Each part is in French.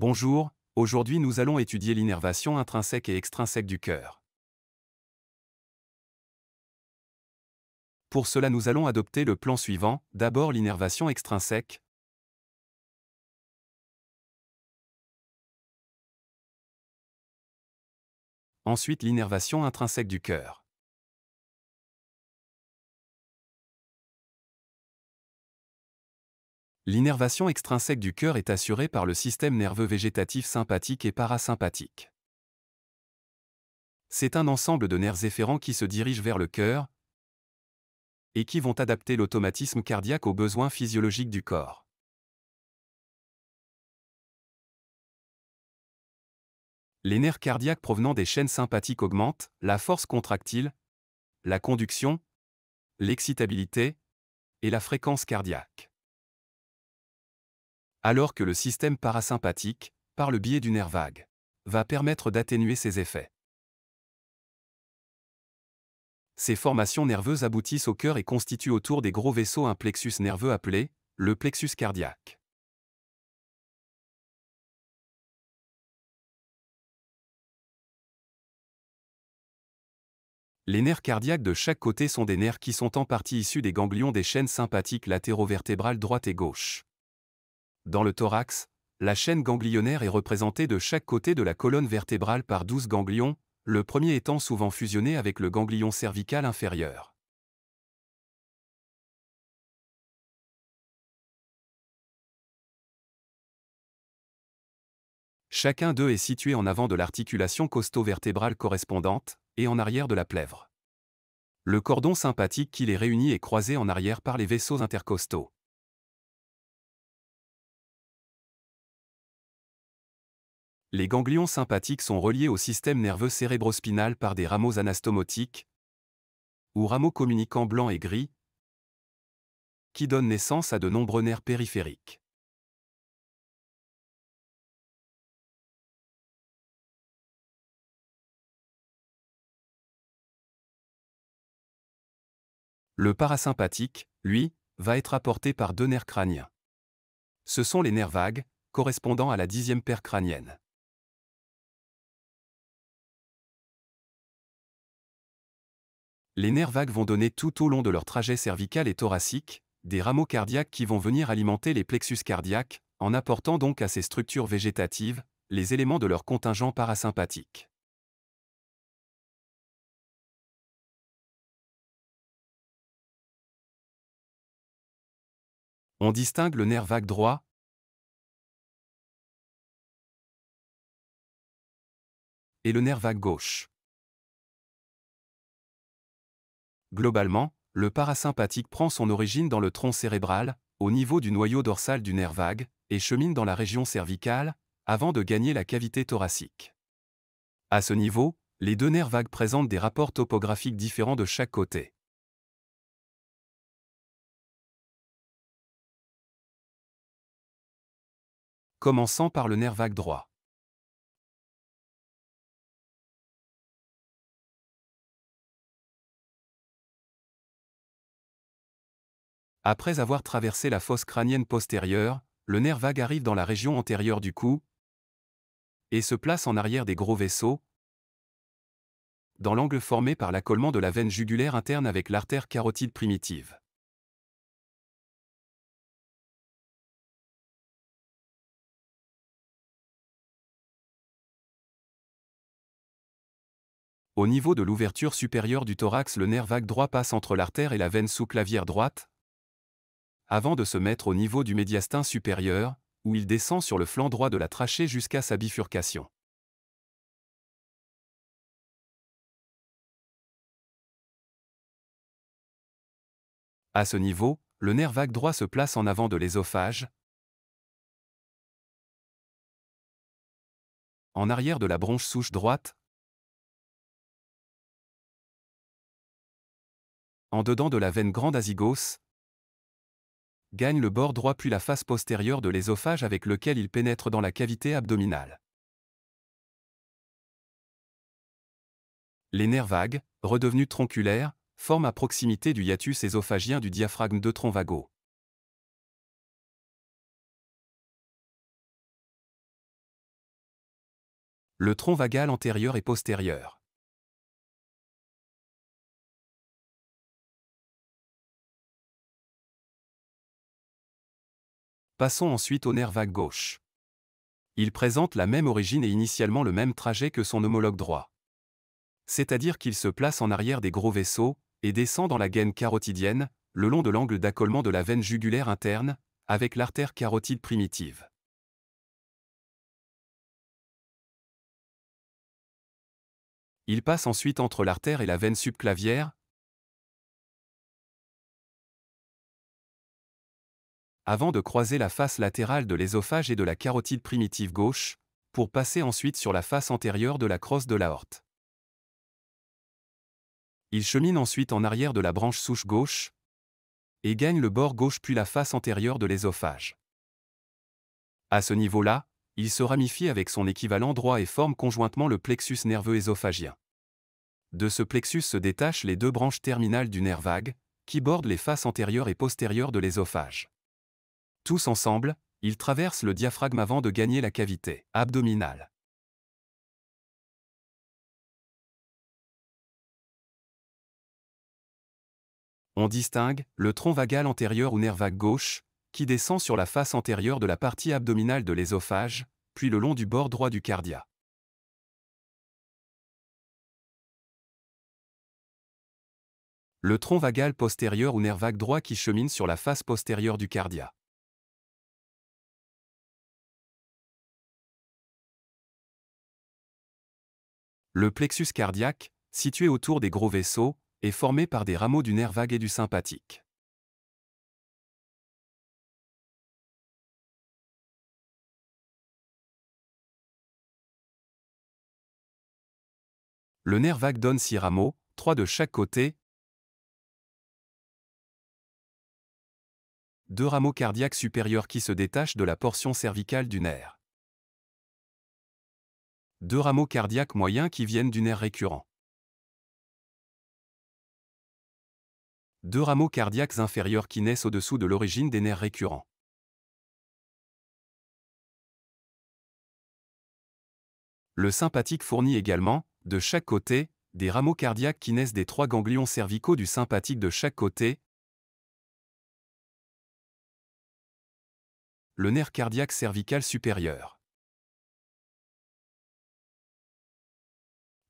Bonjour, aujourd'hui nous allons étudier l'innervation intrinsèque et extrinsèque du cœur. Pour cela nous allons adopter le plan suivant, d'abord l'innervation extrinsèque. Ensuite l'innervation intrinsèque du cœur. L'innervation extrinsèque du cœur est assurée par le système nerveux végétatif sympathique et parasympathique. C'est un ensemble de nerfs efférents qui se dirigent vers le cœur et qui vont adapter l'automatisme cardiaque aux besoins physiologiques du corps. Les nerfs cardiaques provenant des chaînes sympathiques augmentent la force contractile, la conduction, l'excitabilité et la fréquence cardiaque alors que le système parasympathique, par le biais du nerf vague, va permettre d'atténuer ces effets. Ces formations nerveuses aboutissent au cœur et constituent autour des gros vaisseaux un plexus nerveux appelé le plexus cardiaque. Les nerfs cardiaques de chaque côté sont des nerfs qui sont en partie issus des ganglions des chaînes sympathiques latéro-vertébrales droite et gauche. Dans le thorax, la chaîne ganglionnaire est représentée de chaque côté de la colonne vertébrale par 12 ganglions, le premier étant souvent fusionné avec le ganglion cervical inférieur. Chacun d'eux est situé en avant de l'articulation costo-vertébrale correspondante et en arrière de la plèvre. Le cordon sympathique qui les réunit est croisé en arrière par les vaisseaux intercostaux. Les ganglions sympathiques sont reliés au système nerveux cérébrospinal par des rameaux anastomotiques ou rameaux communicants blancs et gris qui donnent naissance à de nombreux nerfs périphériques. Le parasympathique, lui, va être apporté par deux nerfs crâniens. Ce sont les nerfs vagues, correspondant à la dixième paire crânienne. les nerfs vagues vont donner tout au long de leur trajet cervical et thoracique, des rameaux cardiaques qui vont venir alimenter les plexus cardiaques, en apportant donc à ces structures végétatives les éléments de leur contingent parasympathique. On distingue le nerf vague droit et le nerf vague gauche. Globalement, le parasympathique prend son origine dans le tronc cérébral, au niveau du noyau dorsal du nerf vague, et chemine dans la région cervicale, avant de gagner la cavité thoracique. À ce niveau, les deux nerfs vagues présentent des rapports topographiques différents de chaque côté. Commençons par le nerf vague droit. Après avoir traversé la fosse crânienne postérieure, le nerf vague arrive dans la région antérieure du cou et se place en arrière des gros vaisseaux, dans l'angle formé par l'accollement de la veine jugulaire interne avec l'artère carotide primitive. Au niveau de l'ouverture supérieure du thorax, le nerf vague droit passe entre l'artère et la veine sous clavière droite, avant de se mettre au niveau du médiastin supérieur, où il descend sur le flanc droit de la trachée jusqu'à sa bifurcation. À ce niveau, le nerf vague droit se place en avant de l'ésophage, en arrière de la bronche souche droite, en dedans de la veine grande azygos, gagne le bord droit puis la face postérieure de l'ésophage avec lequel il pénètre dans la cavité abdominale. Les nerfs vagues, redevenus tronculaires, forment à proximité du hiatus ésophagien du diaphragme de tronc vago. Le tronc vagal antérieur et postérieur. Passons ensuite au nerf vague gauche. Il présente la même origine et initialement le même trajet que son homologue droit. C'est-à-dire qu'il se place en arrière des gros vaisseaux et descend dans la gaine carotidienne, le long de l'angle d'accolement de la veine jugulaire interne, avec l'artère carotide primitive. Il passe ensuite entre l'artère et la veine subclavière, avant de croiser la face latérale de l'ésophage et de la carotide primitive gauche, pour passer ensuite sur la face antérieure de la crosse de l'aorte. Il chemine ensuite en arrière de la branche souche gauche et gagne le bord gauche puis la face antérieure de l'ésophage. À ce niveau-là, il se ramifie avec son équivalent droit et forme conjointement le plexus nerveux ésophagien. De ce plexus se détachent les deux branches terminales du nerf vague, qui bordent les faces antérieures et postérieures de l'ésophage. Tous ensemble, ils traversent le diaphragme avant de gagner la cavité abdominale. On distingue le tronc vagal antérieur ou nerf vague gauche, qui descend sur la face antérieure de la partie abdominale de l'ésophage, puis le long du bord droit du cardia. Le tronc vagal postérieur ou nerf vague droit qui chemine sur la face postérieure du cardia. Le plexus cardiaque, situé autour des gros vaisseaux, est formé par des rameaux du nerf vague et du sympathique. Le nerf vague donne six rameaux, trois de chaque côté, deux rameaux cardiaques supérieurs qui se détachent de la portion cervicale du nerf deux rameaux cardiaques moyens qui viennent du nerf récurrent. Deux rameaux cardiaques inférieurs qui naissent au-dessous de l'origine des nerfs récurrents. Le sympathique fournit également, de chaque côté, des rameaux cardiaques qui naissent des trois ganglions cervicaux du sympathique de chaque côté. Le nerf cardiaque cervical supérieur.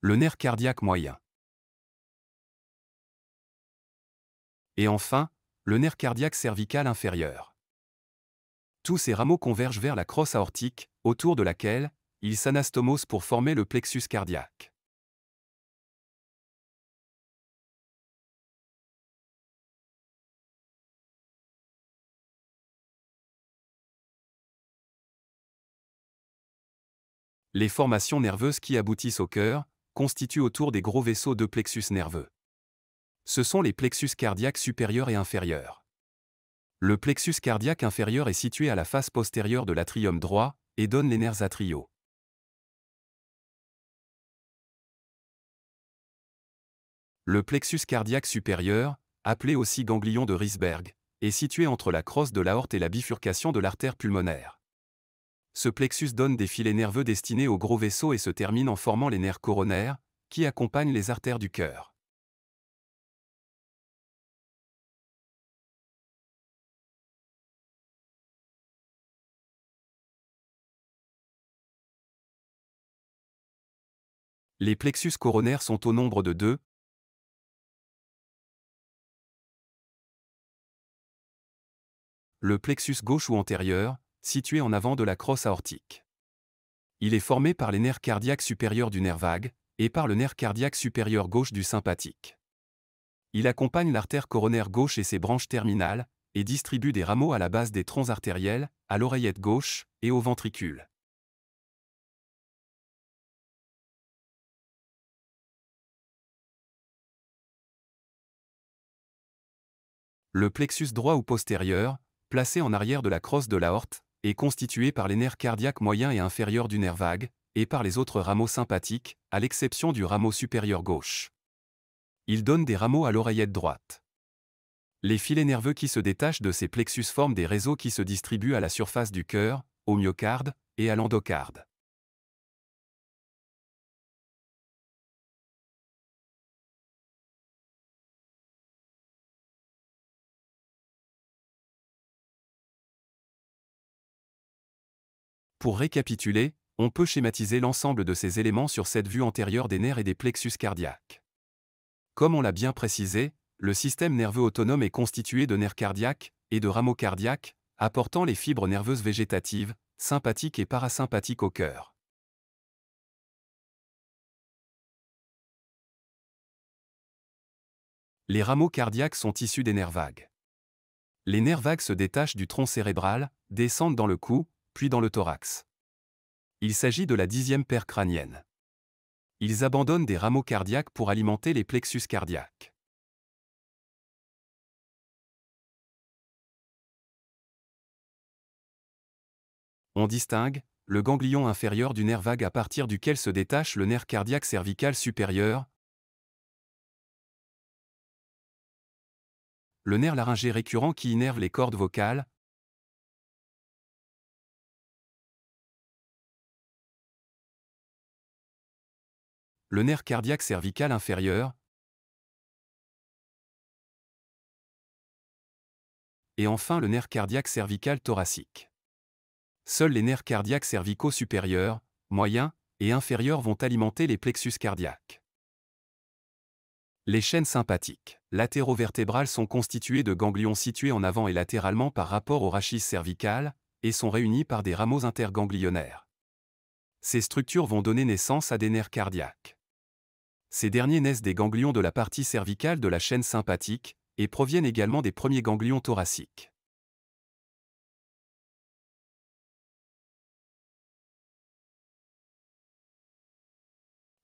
le nerf cardiaque moyen. Et enfin, le nerf cardiaque cervical inférieur. Tous ces rameaux convergent vers la crosse aortique, autour de laquelle ils s'anastomosent pour former le plexus cardiaque. Les formations nerveuses qui aboutissent au cœur constituent autour des gros vaisseaux de plexus nerveux. Ce sont les plexus cardiaques supérieurs et inférieurs. Le plexus cardiaque inférieur est situé à la face postérieure de l'atrium droit et donne les nerfs atriaux. Le plexus cardiaque supérieur, appelé aussi ganglion de Risberg, est situé entre la crosse de l'aorte et la bifurcation de l'artère pulmonaire ce plexus donne des filets nerveux destinés aux gros vaisseaux et se termine en formant les nerfs coronaires, qui accompagnent les artères du cœur. Les plexus coronaires sont au nombre de deux. Le plexus gauche ou antérieur, situé en avant de la crosse aortique. Il est formé par les nerfs cardiaques supérieurs du nerf vague et par le nerf cardiaque supérieur gauche du sympathique. Il accompagne l'artère coronaire gauche et ses branches terminales, et distribue des rameaux à la base des troncs artériels, à l'oreillette gauche et au ventricule. Le plexus droit ou postérieur, placé en arrière de la crosse de l'aorte, est constitué par les nerfs cardiaques moyens et inférieurs du nerf vague, et par les autres rameaux sympathiques, à l'exception du rameau supérieur gauche. Il donne des rameaux à l'oreillette droite. Les filets nerveux qui se détachent de ces plexus forment des réseaux qui se distribuent à la surface du cœur, au myocarde et à l'endocarde. Pour récapituler, on peut schématiser l'ensemble de ces éléments sur cette vue antérieure des nerfs et des plexus cardiaques. Comme on l'a bien précisé, le système nerveux autonome est constitué de nerfs cardiaques et de rameaux cardiaques, apportant les fibres nerveuses végétatives, sympathiques et parasympathiques au cœur. Les rameaux cardiaques sont issus des nerfs vagues. Les nerfs vagues se détachent du tronc cérébral, descendent dans le cou, puis dans le thorax. Il s'agit de la dixième paire crânienne. Ils abandonnent des rameaux cardiaques pour alimenter les plexus cardiaques. On distingue le ganglion inférieur du nerf vague à partir duquel se détache le nerf cardiaque cervical supérieur, le nerf laryngé récurrent qui innerve les cordes vocales, le nerf cardiaque cervical inférieur, et enfin le nerf cardiaque cervical thoracique. Seuls les nerfs cardiaques cervicaux supérieurs, moyens et inférieurs vont alimenter les plexus cardiaques. Les chaînes sympathiques latérovertébrales sont constituées de ganglions situés en avant et latéralement par rapport au rachis cervical et sont réunis par des rameaux interganglionnaires. Ces structures vont donner naissance à des nerfs cardiaques. Ces derniers naissent des ganglions de la partie cervicale de la chaîne sympathique et proviennent également des premiers ganglions thoraciques.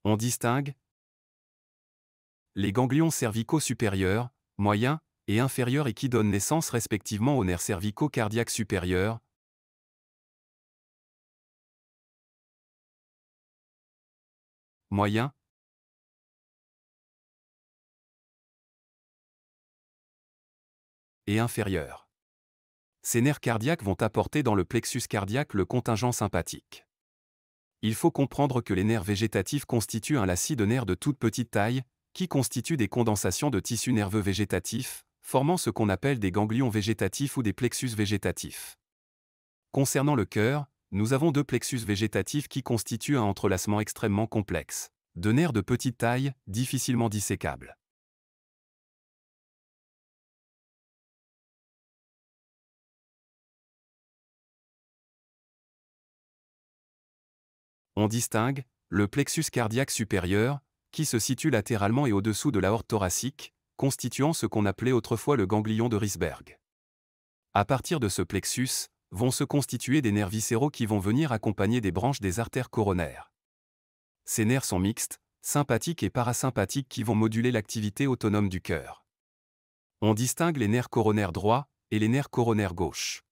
On distingue les ganglions cervicaux supérieurs, moyens et inférieurs et qui donnent naissance respectivement aux nerfs cervicaux cardiaques supérieurs, moyens et inférieur. Ces nerfs cardiaques vont apporter dans le plexus cardiaque le contingent sympathique. Il faut comprendre que les nerfs végétatifs constituent un lacis de nerfs de toute petite taille, qui constituent des condensations de tissus nerveux végétatifs, formant ce qu'on appelle des ganglions végétatifs ou des plexus végétatifs. Concernant le cœur, nous avons deux plexus végétatifs qui constituent un entrelacement extrêmement complexe, de nerfs de petite taille, difficilement dissécables. on distingue le plexus cardiaque supérieur, qui se situe latéralement et au-dessous de l'aorte thoracique, constituant ce qu'on appelait autrefois le ganglion de Risberg. À partir de ce plexus, vont se constituer des nerfs viscéraux qui vont venir accompagner des branches des artères coronaires. Ces nerfs sont mixtes, sympathiques et parasympathiques qui vont moduler l'activité autonome du cœur. On distingue les nerfs coronaires droits et les nerfs coronaires gauches.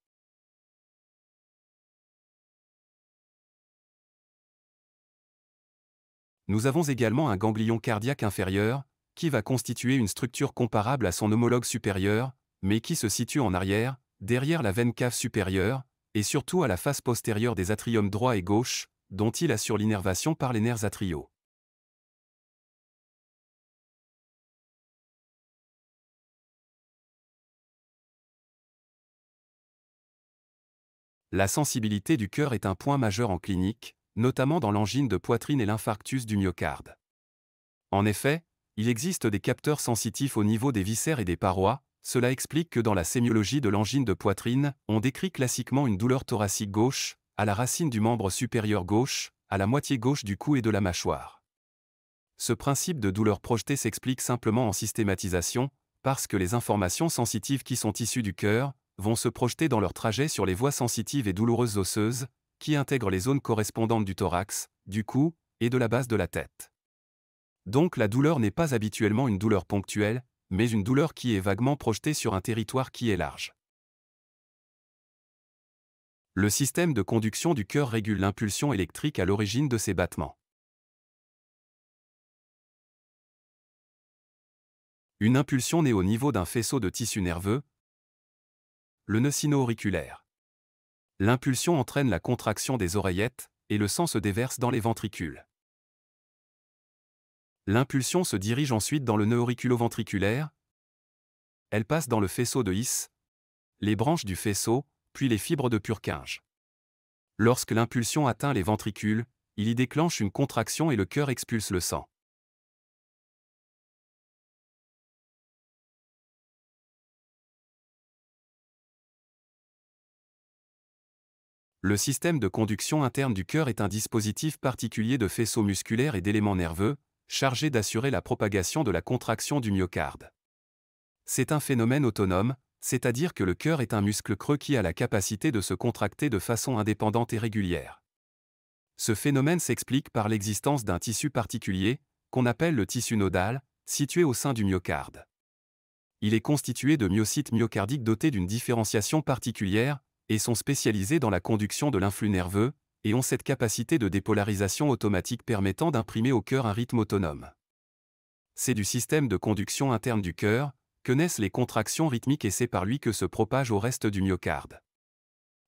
Nous avons également un ganglion cardiaque inférieur, qui va constituer une structure comparable à son homologue supérieur, mais qui se situe en arrière, derrière la veine cave supérieure, et surtout à la face postérieure des atriums droit et gauche, dont il assure l'innervation par les nerfs atriaux. La sensibilité du cœur est un point majeur en clinique, notamment dans l'angine de poitrine et l'infarctus du myocarde. En effet, il existe des capteurs sensitifs au niveau des viscères et des parois, cela explique que dans la sémiologie de l'angine de poitrine, on décrit classiquement une douleur thoracique gauche, à la racine du membre supérieur gauche, à la moitié gauche du cou et de la mâchoire. Ce principe de douleur projetée s'explique simplement en systématisation, parce que les informations sensitives qui sont issues du cœur vont se projeter dans leur trajet sur les voies sensitives et douloureuses osseuses, qui intègre les zones correspondantes du thorax, du cou et de la base de la tête. Donc la douleur n'est pas habituellement une douleur ponctuelle, mais une douleur qui est vaguement projetée sur un territoire qui est large. Le système de conduction du cœur régule l'impulsion électrique à l'origine de ces battements. Une impulsion née au niveau d'un faisceau de tissu nerveux, le nœud sino-auriculaire. L'impulsion entraîne la contraction des oreillettes, et le sang se déverse dans les ventricules. L'impulsion se dirige ensuite dans le nœud auriculoventriculaire. Elle passe dans le faisceau de His, les branches du faisceau, puis les fibres de Purkinje. Lorsque l'impulsion atteint les ventricules, il y déclenche une contraction et le cœur expulse le sang. Le système de conduction interne du cœur est un dispositif particulier de faisceaux musculaires et d'éléments nerveux, chargé d'assurer la propagation de la contraction du myocarde. C'est un phénomène autonome, c'est-à-dire que le cœur est un muscle creux qui a la capacité de se contracter de façon indépendante et régulière. Ce phénomène s'explique par l'existence d'un tissu particulier, qu'on appelle le tissu nodal, situé au sein du myocarde. Il est constitué de myocytes myocardiques dotés d'une différenciation particulière, et sont spécialisés dans la conduction de l'influx nerveux, et ont cette capacité de dépolarisation automatique permettant d'imprimer au cœur un rythme autonome. C'est du système de conduction interne du cœur que naissent les contractions rythmiques et c'est par lui que se propage au reste du myocarde.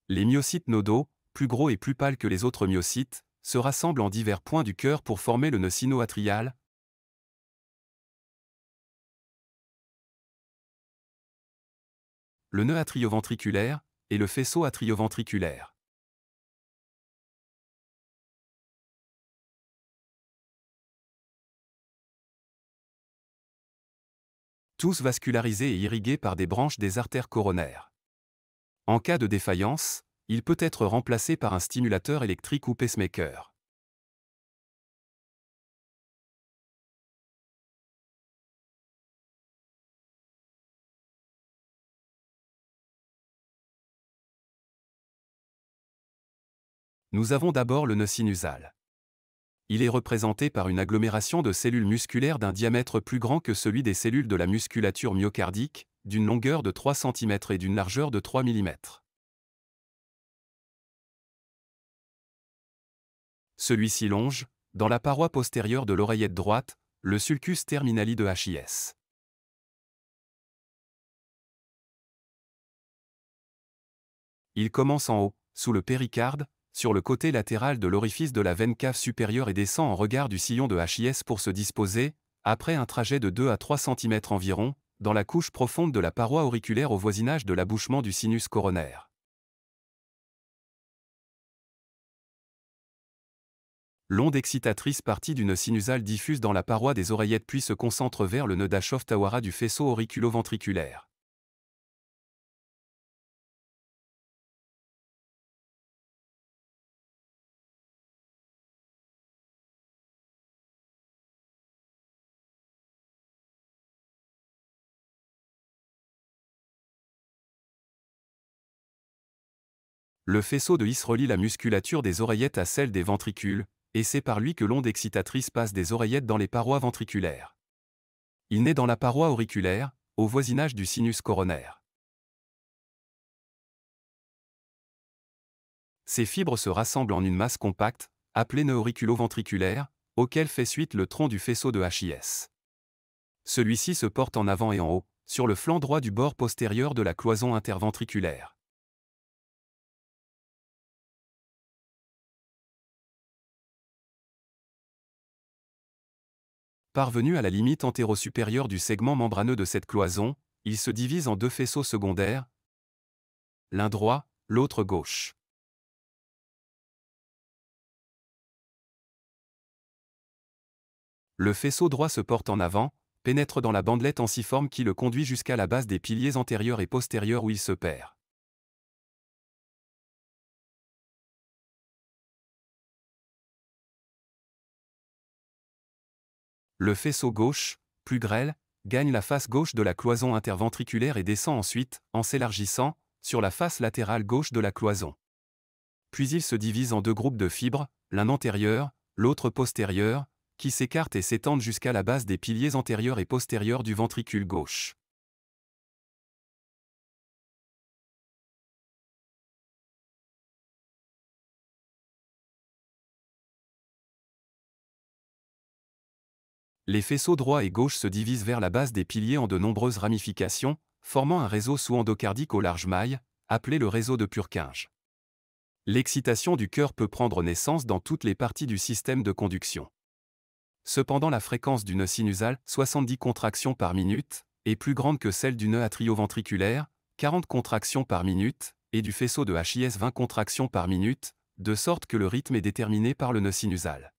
Les myocytes nodaux, plus gros et plus pâles que les autres myocytes, se rassemblent en divers points du cœur pour former le nœud sinoatrial, Le nœud atrioventriculaire, et le faisceau atrioventriculaire. Tous vascularisés et irrigués par des branches des artères coronaires. En cas de défaillance, il peut être remplacé par un stimulateur électrique ou pacemaker. Nous avons d'abord le nœud sinusal. Il est représenté par une agglomération de cellules musculaires d'un diamètre plus grand que celui des cellules de la musculature myocardique, d'une longueur de 3 cm et d'une largeur de 3 mm. Celui-ci longe, dans la paroi postérieure de l'oreillette droite, le sulcus terminali de HIS. Il commence en haut, sous le péricarde, sur le côté latéral de l'orifice de la veine cave supérieure et descend en regard du sillon de HIS pour se disposer, après un trajet de 2 à 3 cm environ, dans la couche profonde de la paroi auriculaire au voisinage de l'abouchement du sinus coronaire. L'onde excitatrice partie d'une sinusale diffuse dans la paroi des oreillettes puis se concentre vers le nœud dachov tawara du faisceau auriculo-ventriculaire. Le faisceau de His relie la musculature des oreillettes à celle des ventricules, et c'est par lui que l'onde excitatrice passe des oreillettes dans les parois ventriculaires. Il naît dans la paroi auriculaire, au voisinage du sinus coronaire. Ces fibres se rassemblent en une masse compacte, appelée nœud auquel fait suite le tronc du faisceau de HIS. Celui-ci se porte en avant et en haut, sur le flanc droit du bord postérieur de la cloison interventriculaire. Parvenu à la limite antéro-supérieure du segment membraneux de cette cloison, il se divise en deux faisceaux secondaires, l'un droit, l'autre gauche. Le faisceau droit se porte en avant, pénètre dans la bandelette ensiforme qui le conduit jusqu'à la base des piliers antérieurs et postérieurs où il se perd. Le faisceau gauche, plus grêle, gagne la face gauche de la cloison interventriculaire et descend ensuite, en s'élargissant, sur la face latérale gauche de la cloison. Puis il se divise en deux groupes de fibres, l'un antérieur, l'autre postérieur, qui s'écartent et s'étendent jusqu'à la base des piliers antérieurs et postérieurs du ventricule gauche. Les faisceaux droit et gauche se divisent vers la base des piliers en de nombreuses ramifications, formant un réseau sous-endocardique aux larges mailles, appelé le réseau de Purkinje. L'excitation du cœur peut prendre naissance dans toutes les parties du système de conduction. Cependant la fréquence du nœud sinusal, 70 contractions par minute, est plus grande que celle du nœud atrioventriculaire, 40 contractions par minute, et du faisceau de HIS 20 contractions par minute, de sorte que le rythme est déterminé par le nœud sinusal.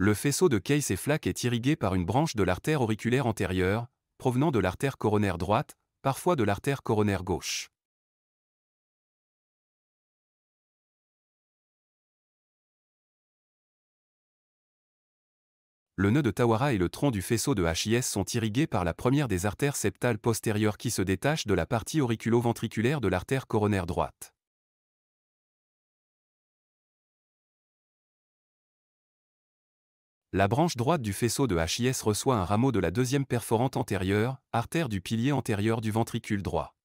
Le faisceau de Case et Flack est irrigué par une branche de l'artère auriculaire antérieure, provenant de l'artère coronaire droite, parfois de l'artère coronaire gauche. Le nœud de Tawara et le tronc du faisceau de HIS sont irrigués par la première des artères septales postérieures qui se détachent de la partie auriculo-ventriculaire de l'artère coronaire droite. La branche droite du faisceau de HIS reçoit un rameau de la deuxième perforante antérieure, artère du pilier antérieur du ventricule droit.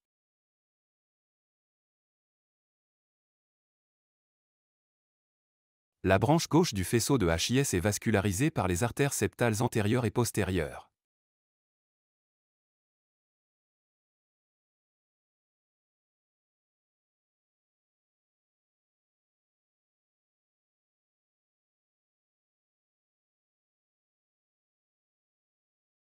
La branche gauche du faisceau de HIS est vascularisée par les artères septales antérieures et postérieures.